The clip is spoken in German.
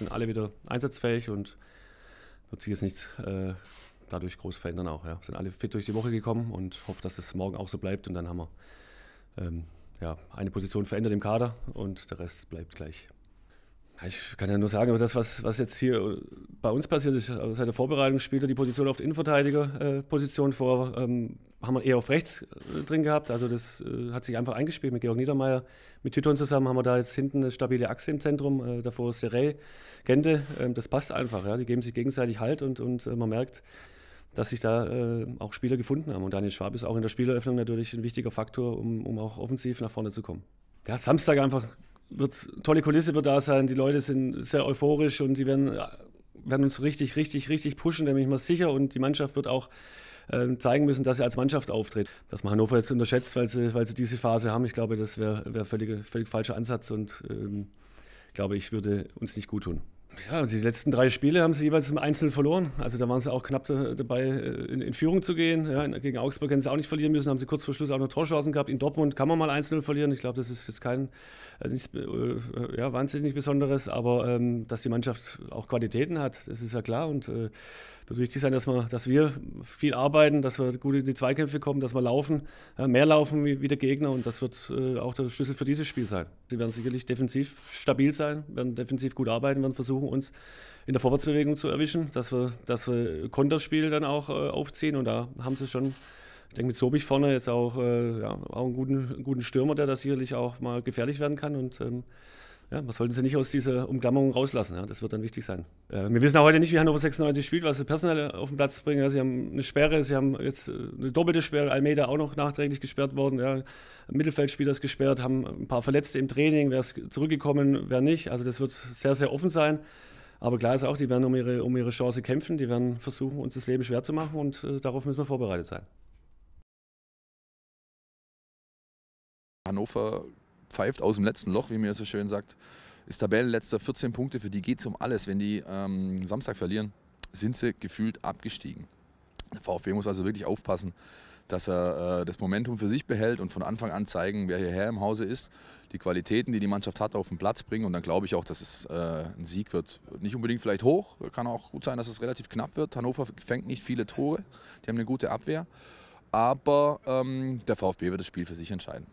sind alle wieder einsatzfähig und wird sich jetzt nichts äh, dadurch groß verändern auch. Ja. Sind alle fit durch die Woche gekommen und hoffe, dass es morgen auch so bleibt und dann haben wir ähm, ja, eine Position verändert im Kader und der Rest bleibt gleich. Ich kann ja nur sagen, aber das, was, was jetzt hier äh, bei uns passiert ist, äh, seit der Vorbereitung spielt er die Position auf der innenverteidiger äh, vor, ähm, haben wir eher auf rechts äh, drin gehabt. Also das äh, hat sich einfach eingespielt mit Georg Niedermeyer, mit Tüton zusammen haben wir da jetzt hinten eine stabile Achse im Zentrum, äh, davor Serey, Gente, ähm, das passt einfach. Ja? Die geben sich gegenseitig Halt und, und man merkt, dass sich da äh, auch Spieler gefunden haben. Und Daniel Schwab ist auch in der Spieleröffnung natürlich ein wichtiger Faktor, um, um auch offensiv nach vorne zu kommen. Ja, Samstag einfach wird tolle Kulisse wird da sein, die Leute sind sehr euphorisch und die werden, werden uns richtig, richtig, richtig pushen, da bin ich mir sicher und die Mannschaft wird auch äh, zeigen müssen, dass sie als Mannschaft auftritt. Dass man Hannover jetzt unterschätzt, weil sie, weil sie diese Phase haben, ich glaube, das wäre wär völlig, völlig falscher Ansatz und ähm, glaube ich, würde uns nicht gut tun. Ja, die letzten drei Spiele haben sie jeweils im Einzel verloren. Also da waren sie auch knapp dabei, äh, in, in Führung zu gehen. Ja, gegen Augsburg hätten sie auch nicht verlieren müssen, haben sie kurz vor Schluss auch noch Torchancen gehabt. In Dortmund kann man mal einzeln verlieren. Ich glaube, das ist jetzt kein äh, nichts, äh, ja, wahnsinnig Besonderes, aber ähm, dass die Mannschaft auch Qualitäten hat, das ist ja klar. Und äh, wird wichtig sein, dass wir, dass wir viel arbeiten, dass wir gut in die Zweikämpfe kommen, dass wir laufen, ja, mehr laufen wie, wie, der Gegner und das wird äh, auch der Schlüssel für dieses Spiel sein. Sie werden sicherlich defensiv stabil sein, werden defensiv gut arbeiten, werden versuchen, versuchen uns in der Vorwärtsbewegung zu erwischen, dass wir, dass wir Konterspiel dann auch äh, aufziehen und da haben sie schon, ich denke mit Sobich vorne jetzt auch, äh, ja, auch einen guten, einen guten Stürmer, der da sicherlich auch mal gefährlich werden kann und ähm, ja, man sollte sie nicht aus dieser Umklammerung rauslassen. Ja, das wird dann wichtig sein. Äh, wir wissen auch heute nicht, wie Hannover 96 spielt, was sie personell auf den Platz bringen. Ja, sie haben eine Sperre, sie haben jetzt äh, eine doppelte Sperre. Almeida auch noch nachträglich gesperrt worden. Ja, Mittelfeldspieler ist gesperrt, haben ein paar Verletzte im Training. Wer ist zurückgekommen, wer nicht. Also, das wird sehr, sehr offen sein. Aber klar ist auch, die werden um ihre, um ihre Chance kämpfen. Die werden versuchen, uns das Leben schwer zu machen. Und äh, darauf müssen wir vorbereitet sein. Hannover pfeift aus dem letzten Loch, wie man so schön sagt, ist Tabellenletzter, 14 Punkte, für die geht es um alles. Wenn die ähm, Samstag verlieren, sind sie gefühlt abgestiegen. Der VfB muss also wirklich aufpassen, dass er äh, das Momentum für sich behält und von Anfang an zeigen, wer hierher im Hause ist, die Qualitäten, die die Mannschaft hat, auf den Platz bringen. Und dann glaube ich auch, dass es äh, ein Sieg wird. Nicht unbedingt vielleicht hoch, kann auch gut sein, dass es relativ knapp wird. Hannover fängt nicht viele Tore, die haben eine gute Abwehr. Aber ähm, der VfB wird das Spiel für sich entscheiden.